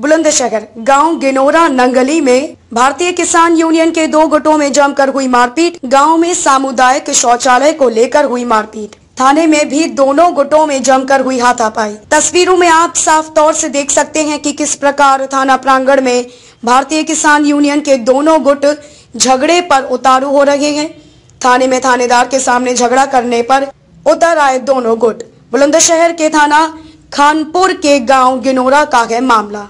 बुलंदशहर गांव गिनोरा नंगली में भारतीय किसान यूनियन के दो गुटों में जमकर हुई मारपीट गांव में सामुदायिक शौचालय को लेकर हुई मारपीट थाने में भी दोनों गुटों में जमकर हुई हाथापाई तस्वीरों में आप साफ तौर से देख सकते हैं कि किस प्रकार थाना प्रांगण में भारतीय किसान यूनियन के दोनों गुट झगड़े पर उतारू हो रहे हैं थाने में थानेदार के सामने झगड़ा करने पर उतर आए दोनों गुट बुलंदशहर के थाना खानपुर के गांव गिनोरा का है मामला